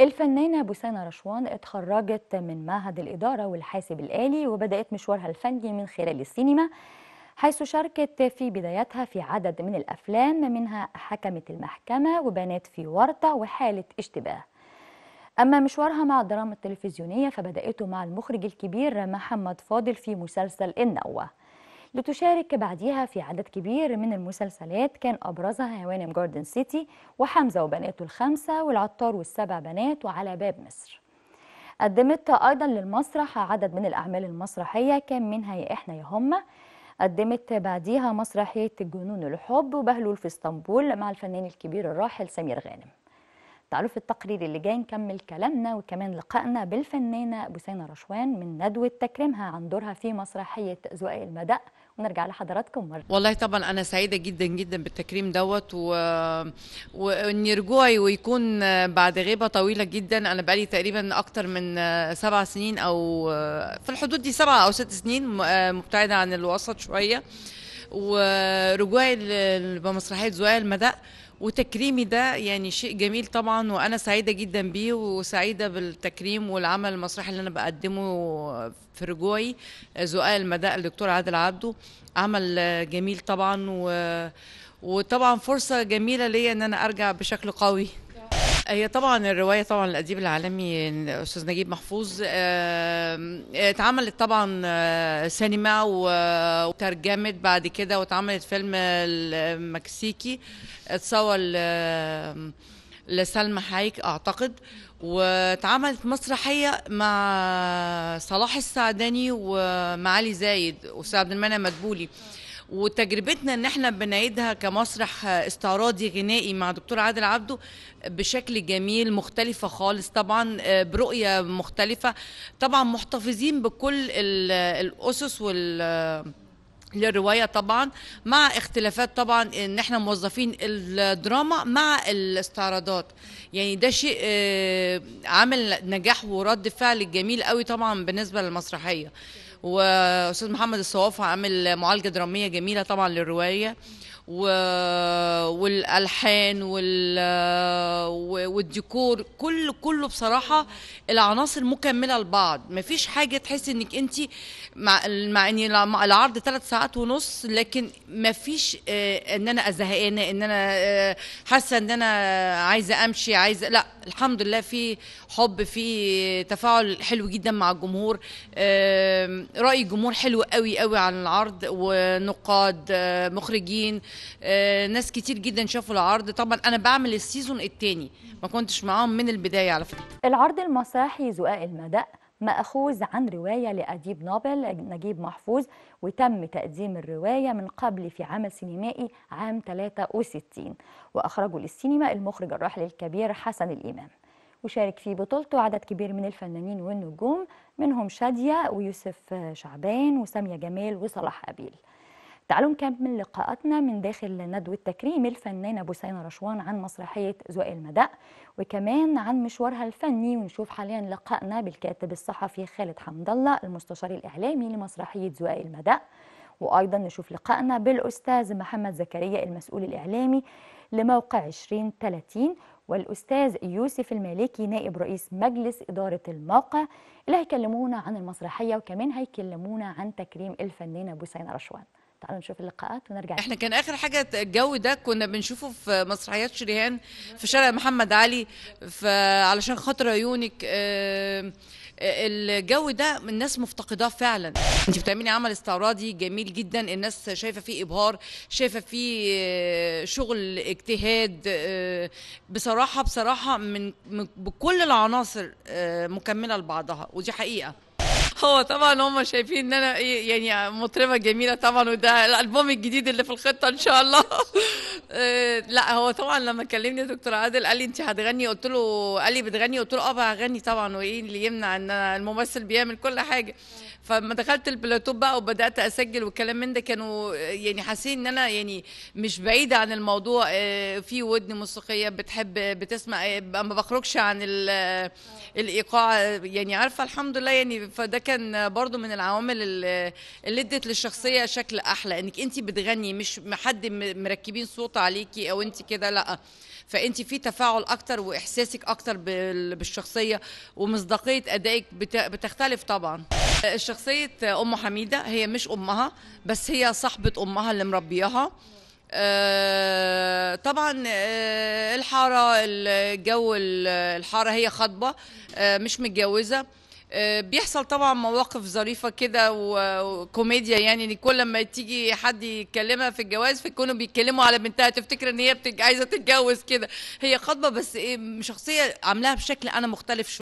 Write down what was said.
الفنانة بوسانة رشوان اتخرجت من معهد الإدارة والحاسب الآلي وبدأت مشوارها الفني من خلال السينما حيث شاركت في بدايتها في عدد من الأفلام منها حكمة المحكمة وبنات في ورطة وحالة اشتباه أما مشوارها مع الدراما التلفزيونية فبدأته مع المخرج الكبير محمد فاضل في مسلسل النوة لتشارك بعديها في عدد كبير من المسلسلات كان أبرزها هوانم جاردن سيتي وحمزة وبناته الخمسة والعطار والسبع بنات وعلى باب مصر قدمت أيضا للمسرح عدد من الأعمال المسرحية كان منها يا إحنا يا هما قدمت بعديها مسرحية الجنون الحب وبهلول في اسطنبول مع الفنان الكبير الراحل سمير غانم التأليف التقرير اللي جاي نكمل كلامنا وكمان لقائنا بالفنانة بوسينة رشوان من ندوة تكريمها عن دورها في مسرحية زقاق المدق ونرجع لحضراتكم مرة والله طبعا أنا سعيدة جدا جدا بالتكريم دوت و... وإن رجوعي ويكون بعد غيبة طويلة جدا أنا بقالي تقريبا أكتر من سبع سنين أو في الحدود دي سبعة أو ست سنين مبتعدة عن الوسط شوية ورجوعي بمسرحية زقاق المدق وتكريمي ده يعني شيء جميل طبعا وانا سعيده جدا بيه وسعيده بالتكريم والعمل المسرحي اللي انا بقدمه في رجوعي زقاق المداء الدكتور عادل عبده عمل جميل طبعا و... وطبعا فرصه جميله ليا ان انا ارجع بشكل قوي هي طبعا الروايه طبعا الاديب العالمي الاستاذ نجيب محفوظ اتعملت طبعا آه، سينما وترجمت بعد كده واتعملت فيلم المكسيكي اتصور لسلمى حايك اعتقد واتعملت مسرحيه مع صلاح السعداني ومعالي زايد واستاذ عبد المنعم مدبولي وتجربتنا ان احنا بنعيدها كمسرح استعراضي غنائي مع دكتور عادل عبده بشكل جميل مختلفه خالص طبعا آه، برؤيه مختلفه طبعا محتفظين بكل الاسس وال للروايه طبعا مع اختلافات طبعا ان احنا موظفين الدراما مع الاستعراضات يعني ده شيء آه، عامل نجاح ورد فعل جميل قوي طبعا بالنسبه للمسرحيه واستاذ محمد الصوافه عامل معالجه دراميه جميله طبعا للروايه والالحان والديكور كل كله بصراحه العناصر مكمله لبعض ما فيش حاجه تحس انك انت مع مع ان العرض ثلاث ساعات ونص لكن ما فيش آه، ان انا زهقانه ان انا آه، حاسه ان انا عايزه امشي عايزه لا الحمد لله في حب في تفاعل حلو جدا مع الجمهور راي الجمهور حلو قوي قوي عن العرض ونقاد آه، مخرجين آه، ناس كتير جدا شافوا العرض طبعا انا بعمل السيزون الثاني ما كنتش معاهم من البدايه على فكره العرض المسرحي زقاق المدق مأخوذ عن رواية لأديب نوبل نجيب محفوظ وتم تقديم الرواية من قبل في عمل سينمائي عام 63 وأخرجه للسينما المخرج الراحل الكبير حسن الإمام وشارك في بطولته عدد كبير من الفنانين والنجوم منهم شادية ويوسف شعبان وسامية جمال وصلاح أبيل تعالوا نكمل لقاءاتنا من داخل ندوة تكريم الفنانة بوسينة رشوان عن مسرحية ذوق المداء وكمان عن مشوارها الفني ونشوف حاليا لقائنا بالكاتب الصحفي خالد حمد الله المستشار الإعلامي لمسرحية ذوق المداء وأيضا نشوف لقائنا بالأستاذ محمد زكريا المسؤول الإعلامي لموقع 2030 والأستاذ يوسف المالكي نائب رئيس مجلس إدارة الموقع اللي هيكلمونا عن المسرحية وكمان هيكلمونا عن تكريم الفنانة بوسينة رشوان تعالوا نشوف اللقاءات ونرجع احنا كان اخر حاجه الجو ده كنا بنشوفه في مسرحيات شريهان في شارع محمد علي علشان خاطر عيونك آه، الجو ده الناس مفتقداه فعلا انت بتعملي عمل استعراضي جميل جدا الناس شايفه فيه ابهار شايفه فيه آه، شغل اجتهاد آه، بصراحه بصراحه من بكل العناصر مكمله لبعضها ودي حقيقه هو طبعا هم شايفين ان انا إيه، يعني مطربه جميله طبعا وده الالبوم الجديد اللي في الخطه ان شاء الله آه، لا هو طبعا لما كلمني دكتور عادل قال لي انت هتغني قلت له قال لي بتغني قلت له اه هغني طبعا وايه اللي يمنع ان انا الممثل بيعمل كل حاجه فلما دخلت البلاتوب بقى وبدات اسجل والكلام من ده كانوا يعني حاسين ان انا يعني مش بعيده عن الموضوع آه، في ودن موسيقيه بتحب بتسمع آه، ما بخرجش عن الايقاع يعني عارفه الحمد لله يعني فده كان برضو من العوامل اللي ادت للشخصيه شكل احلى انك انت بتغني مش حد مركبين صوت عليكي او انت كده لا فانت في تفاعل اكتر واحساسك اكتر بالشخصيه ومصداقيه ادائك بتختلف طبعا شخصيه ام حميده هي مش امها بس هي صاحبه امها اللي مربياها آه طبعا آه الحاره الجو الحاره هي خطبه آه مش متجوزه آه، بيحصل طبعا مواقف ظريفه كده وكوميديا يعني كل لما تيجي حد يكلمها في الجواز فيكونوا بيتكلموا على بنتها تفتكر ان هي عايزه تتجوز كده هي خاطبه بس ايه شخصيه عاملاها بشكل انا مختلف شويه